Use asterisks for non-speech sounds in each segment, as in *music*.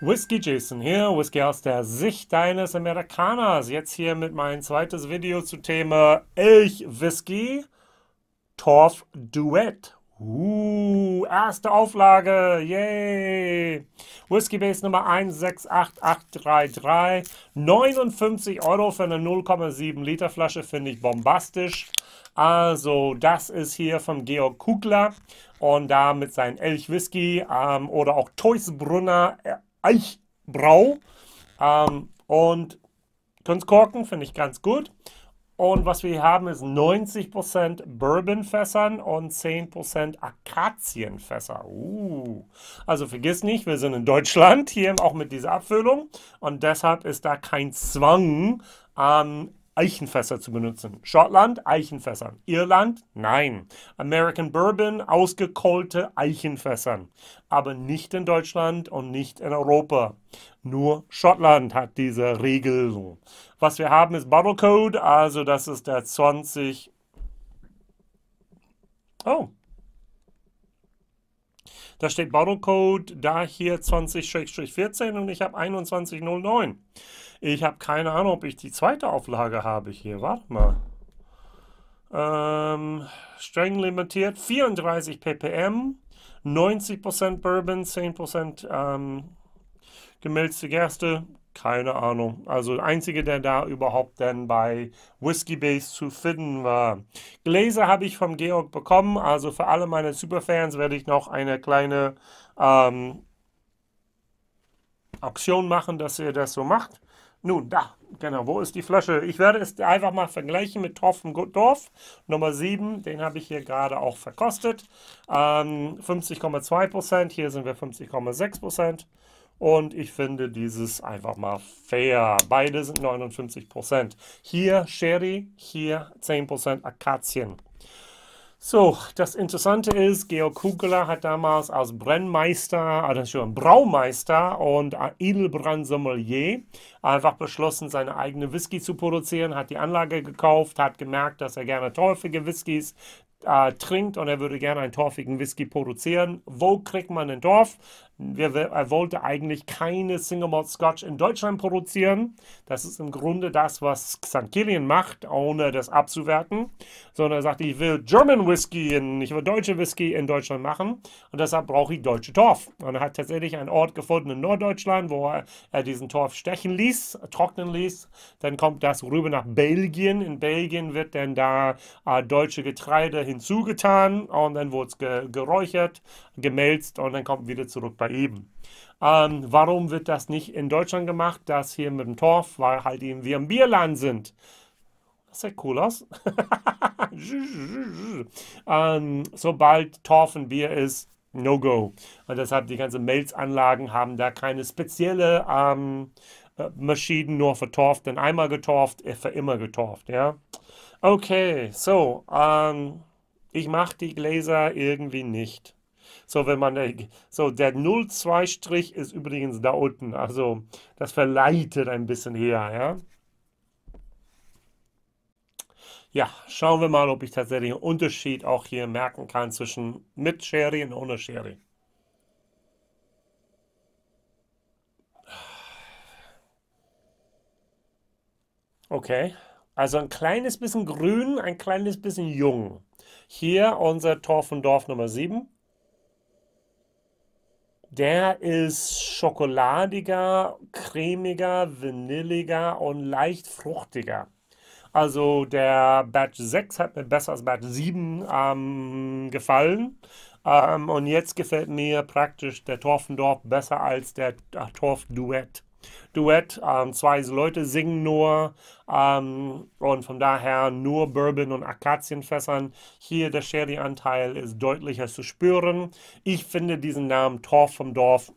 Whiskey Jason hier, Whiskey aus der Sicht deines Amerikaners. Jetzt hier mit meinem zweites Video zu Thema Elch Whisky Torf Duett. Uh, erste Auflage, yay! Whiskey Base Nummer 168833, 59 Euro für eine 0,7 Liter Flasche, finde ich bombastisch. Also, das ist hier vom Georg Kugler und da mit seinem Elch Whisky ähm, oder auch Teusbrunner Eichbrau. Ähm, und könnt korken, finde ich ganz gut. Und was wir hier haben, ist 90% Bourbonfässern und 10% Akazienfässer. Uh. Also vergiss nicht, wir sind in Deutschland, hier auch mit dieser Abfüllung. Und deshalb ist da kein Zwang, ähm, Eichenfässer zu benutzen. Schottland, Eichenfässer. Irland, nein. American Bourbon, ausgekohlte Eichenfässern. Aber nicht in Deutschland und nicht in Europa. Nur Schottland hat diese Regel. Was wir haben ist Bottle Code, also das ist der 20. Oh, da steht Bottle Code, da hier 20-14 und ich habe 2109. Ich habe keine Ahnung, ob ich die zweite Auflage habe hier. Warte mal. Ähm, streng limitiert, 34 ppm, 90% Bourbon, 10% ähm, gemilzte Gerste. Keine Ahnung. Also der einzige, der da überhaupt dann bei Whiskey Base zu finden war. Gläser habe ich vom Georg bekommen. Also für alle meine Superfans werde ich noch eine kleine ähm, Aktion machen, dass ihr das so macht. Nun, da, genau, wo ist die Flasche? Ich werde es einfach mal vergleichen mit Torfen Dorf Nummer 7. Den habe ich hier gerade auch verkostet. Ähm, 50,2%, hier sind wir 50,6%. Und ich finde dieses einfach mal fair. Beide sind 59%. Hier Sherry, hier 10% Akazien. So, das Interessante ist, Georg Kugler hat damals als Brennmeister, also schon Braumeister und Edelbrand-Sommelier einfach beschlossen, seine eigene Whisky zu produzieren, hat die Anlage gekauft, hat gemerkt, dass er gerne torfige Whiskys äh, trinkt und er würde gerne einen torfigen Whisky produzieren. Wo kriegt man den Torf? er wollte eigentlich keine Single Malt Scotch in Deutschland produzieren. Das ist im Grunde das, was St. Killian macht, ohne das abzuwerten. Sondern er sagt, ich will German Whisky, in, ich will deutsche Whisky in Deutschland machen und deshalb brauche ich deutsche Torf. Und er hat tatsächlich einen Ort gefunden in Norddeutschland, wo er, er diesen Torf stechen ließ, trocknen ließ. Dann kommt das rüber nach Belgien. In Belgien wird dann da äh, deutsche Getreide hinzugetan und dann wurde es ge geräuchert, gemälzt und dann kommt wieder zurück bei mal eben. Ähm, warum wird das nicht in Deutschland gemacht? dass hier mit dem Torf, weil halt eben wir im Bierland sind. Das sieht cool aus. *laughs* ähm, sobald Torf ein Bier ist, no go. Und deshalb die ganzen Melzanlagen haben da keine spezielle ähm, äh, Maschinen nur für Torf, denn einmal getorft, äh, für immer getorft, ja. Okay, so, ähm, ich mache die Gläser irgendwie nicht. So, wenn man, äh, so der 02-Strich ist übrigens da unten, also das verleitet ein bisschen her, ja. Ja, schauen wir mal, ob ich tatsächlich einen Unterschied auch hier merken kann zwischen mit Sherry und ohne Sherry. Okay, also ein kleines bisschen grün, ein kleines bisschen jung. Hier unser Tor von Dorf Nummer 7. Der ist schokoladiger, cremiger, vanilliger und leicht fruchtiger. Also der Batch 6 hat mir besser als Batch 7 ähm, gefallen. Ähm, und jetzt gefällt mir praktisch der Torfendorf besser als der äh, Torfduett. Duett. Ähm, zwei Leute singen nur. Ähm, und von daher nur Bourbon und Akazienfässern. Hier der Sherry-Anteil ist deutlicher zu spüren. Ich finde diesen Namen Torf vom Dorf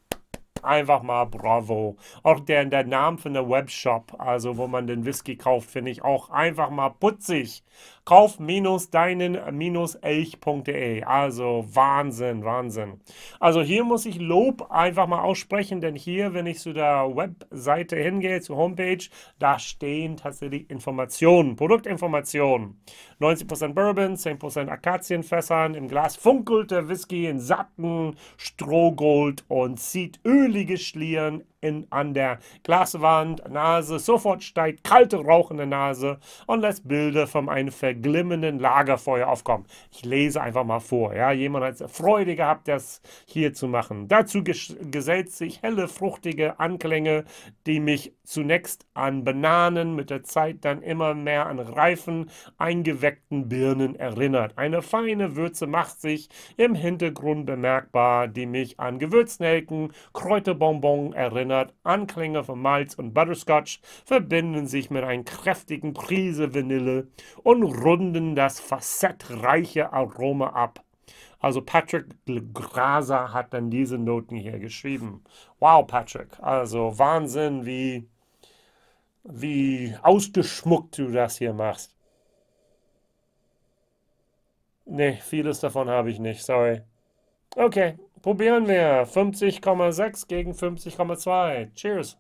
einfach mal bravo. Auch der, der Name von der Webshop, also wo man den Whisky kauft, finde ich auch einfach mal putzig kauf-deinen-elch.de. Äh, also Wahnsinn, Wahnsinn. Also hier muss ich Lob einfach mal aussprechen, denn hier, wenn ich zu der Webseite hingehe, zur Homepage, da stehen tatsächlich Informationen, Produktinformationen. 90% Bourbon, 10% Akazienfässern, im Glas funkelt der Whisky in satten Strohgold und zieht ölige Schlieren in, an der Glaswand, Nase. Sofort steigt kalte, rauchende Nase und lässt Bilder von einem verglimmenden Lagerfeuer aufkommen. Ich lese einfach mal vor. Ja? Jemand hat Freude gehabt, das hier zu machen. Dazu ges gesellt sich helle, fruchtige Anklänge, die mich zunächst an Bananen, mit der Zeit dann immer mehr an reifen, eingeweckten Birnen erinnert. Eine feine Würze macht sich im Hintergrund bemerkbar, die mich an Gewürznelken, Kräuterbonbon erinnert Donut, Anklänge von Malz und Butterscotch verbinden sich mit einer kräftigen Prise Vanille und runden das facettreiche Aroma ab. Also Patrick Graser hat dann diese Noten hier geschrieben. Wow, Patrick. Also Wahnsinn, wie, wie ausgeschmuckt du das hier machst. Nee, vieles davon habe ich nicht, sorry. Okay, Probieren wir. 50,6 gegen 50,2. Cheers.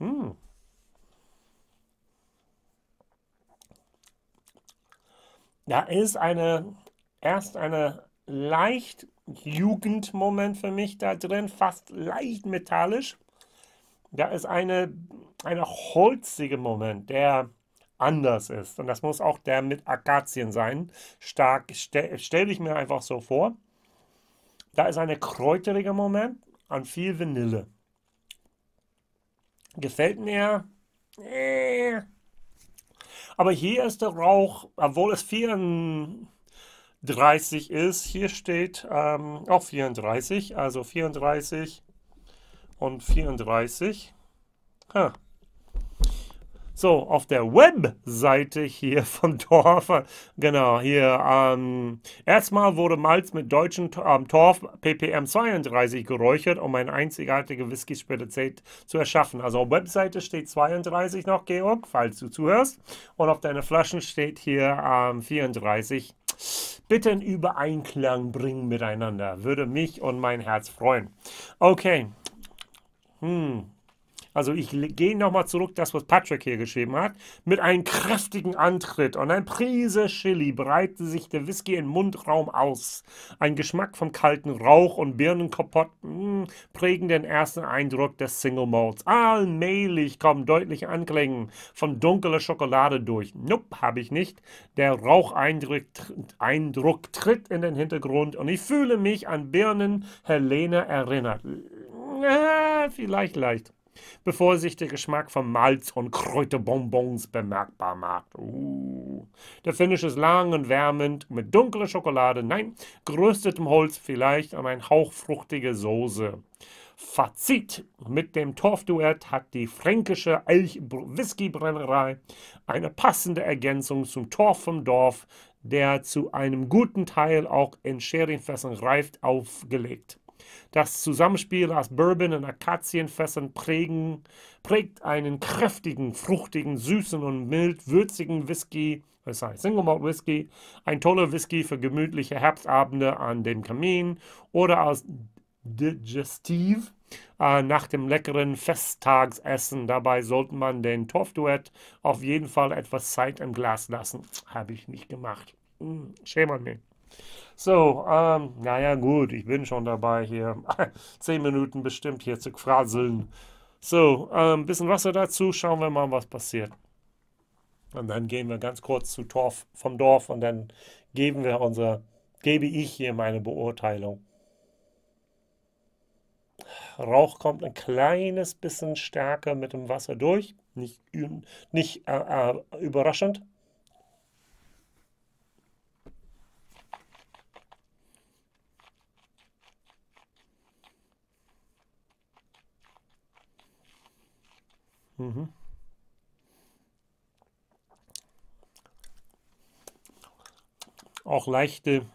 Hm. Da ist eine, erst eine leicht Jugendmoment für mich da drin, fast leicht metallisch da ist eine, ein holziger Moment, der anders ist. Und das muss auch der mit Akazien sein. Stark, stell, stell dich mir einfach so vor. Da ist eine kräuterige Moment an viel Vanille. Gefällt mir. Äh. Aber hier ist der Rauch, obwohl es 34 ist, hier steht ähm, auch 34, also 34 und 34. Ha. So, auf der Webseite hier *laughs* von Torfer, genau, hier, ähm, erstmal wurde Malz mit deutschen ähm, Torf PPM 32 geräuchert, um eine einzigartige Whisky-Spezialität zu erschaffen. Also auf der Webseite steht 32 noch, Georg, falls du zuhörst. Und auf deinen Flaschen steht hier ähm, 34. Bitte in Übereinklang bringen miteinander. Würde mich und mein Herz freuen. Okay. Hm. Also ich gehe nochmal zurück, das, was Patrick hier geschrieben hat. Mit einem kräftigen Antritt und ein Prise Chili breitete sich der Whisky im Mundraum aus. Ein Geschmack vom kalten Rauch und Birnenkompott mh, hm, prägen den ersten Eindruck des Single Malts. Allmählich kommen deutliche Anklänge von dunkler Schokolade durch. Nope, habe ich nicht. Der Raucheindruck Eindruck tritt in den Hintergrund und ich fühle mich an Birnen Helene erinnert äh, vielleicht leicht. Bevor sich der Geschmack von Malz und Kräuterbonbons bemerkbar macht. Uh. Der Finish ist lang und wärmend, mit dunkler Schokolade, nein, geröstetem Holz vielleicht und ein Hauch fruchtige Soße. Fazit: Mit dem Torfduett hat die fränkische elch whisky brennerei eine passende Ergänzung zum Torf vom Dorf, der zu einem guten Teil auch in Sherryfässern reift, aufgelegt. Das Zusammenspiel aus Bourbon und Akazienfässern prägen, prägt einen kräftigen, fruchtigen, süßen und mild würzigen Whisky, das heißt Single Malt Whisky, ein toller Whisky für gemütliche Herbstabende an dem Kamin oder als Digestive äh, nach dem leckeren Festtagsessen. Dabei sollte man den Torfduett auf jeden Fall etwas Zeit im Glas lassen. Habe ich nicht gemacht. Hm, schäme an mich. So, ähm, naja, gut, ich bin schon dabei hier. *laughs* Zehn Minuten bestimmt hier zu quasseln. So, ein ähm, bisschen Wasser dazu, schauen wir mal, was passiert. Und dann gehen wir ganz kurz zu Torf vom Dorf und dann geben wir unser, gebe ich hier meine Beurteilung. Rauch kommt ein kleines bisschen stärker mit dem Wasser durch. Nicht, nicht äh, äh überraschend, Mhm. Auch leichte,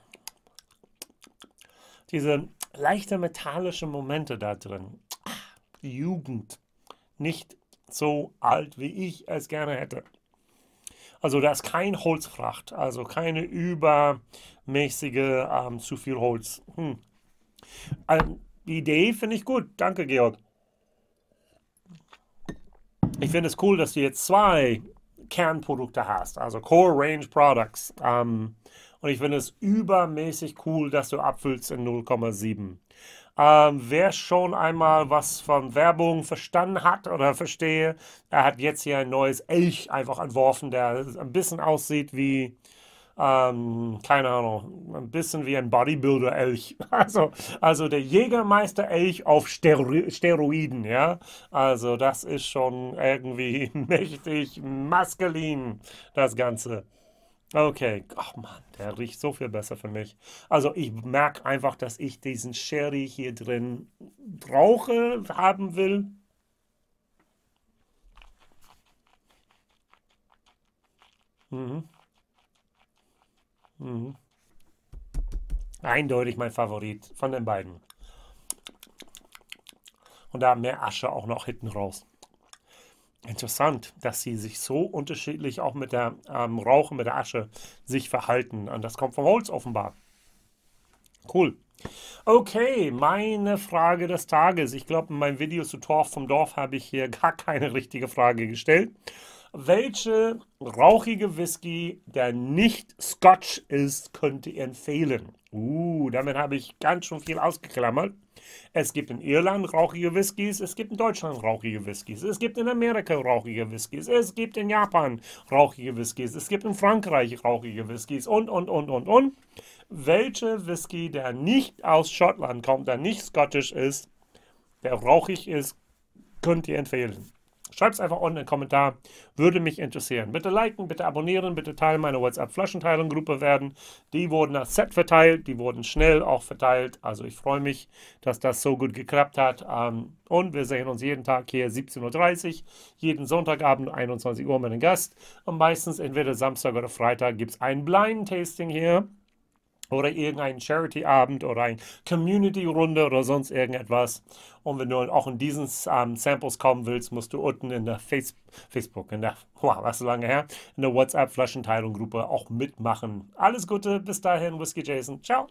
diese leichte metallische Momente da drin. Die Jugend. Nicht so alt, wie ich es gerne hätte. Also da ist kein Holzfracht, also keine übermäßige ähm, zu viel Holz. Hm. Ähm, die Idee finde ich gut. Danke, Georg ich finde es cool, dass du jetzt zwei Kernprodukte hast, also Core Range Products. Ähm, und ich finde es übermäßig cool, dass du abfüllst in 0,7. Ähm, wer schon einmal was von Werbung verstanden hat oder verstehe, er hat jetzt hier ein neues Elch einfach entworfen, der ein bisschen aussieht wie ähm, keine Ahnung, ein bisschen wie ein Bodybuilder-Elch. *laughs* Also, also der Jägermeister-Elch auf Stero Steroiden, ja. Also das ist schon irgendwie *laughs* mächtig maskulin, das Ganze. Okay, ach oh man, der riecht so viel besser für mich. Also ich merke einfach, dass ich diesen Sherry hier drin brauche, haben will. Mhm. Mhm. Eindeutig mein Favorit von den beiden. Und da mehr Asche auch noch hinten raus. Interessant, dass sie sich so unterschiedlich auch mit der ähm, Rauch und mit der Asche sich verhalten. Und das kommt vom Holz offenbar. Cool. Okay, meine Frage des Tages. Ich glaube, in meinem Video zu Torf vom Dorf habe ich hier *laughs* gar keine richtige Frage gestellt welche rauchige Whisky, der nicht Scotch ist, könnt ihr empfehlen? Uh, damit habe ich ganz schon viel ausgeklammert. Es gibt in Irland rauchige Whiskys, es gibt in Deutschland rauchige Whiskys, es gibt in Amerika rauchige Whiskys, es gibt in Japan rauchige Whiskys, es gibt in Frankreich rauchige Whiskys und, und, und, und, und. Welche Whisky, der nicht aus Schottland kommt, der nicht skottisch ist, der rauchig ist, könnt ihr empfehlen? Schreibt es einfach unten in den Kommentar. Würde mich interessieren. Bitte liken, bitte abonnieren, bitte teilen meine WhatsApp-Flaschenteilung-Gruppe werden. Die wurden als Set verteilt, die wurden schnell auch verteilt. Also ich freue mich, dass das so gut geklappt hat. Ähm, und wir sehen uns jeden Tag hier 17.30 Uhr, jeden Sonntagabend 21 Uhr mit einem Gast. Und meistens entweder Samstag oder Freitag gibt es ein Blind-Tasting hier oder irgendeinen Charity-Abend oder eine Community-Runde oder sonst irgendetwas. Und wenn du auch in diesen ähm, Samples kommen willst, musst du unten in der Face Facebook, in der, *laughs* wow, was ist lange her, in der WhatsApp-Flaschenteilung-Gruppe auch mitmachen. Alles Gute, bis dahin, Whiskey Jason, ciao.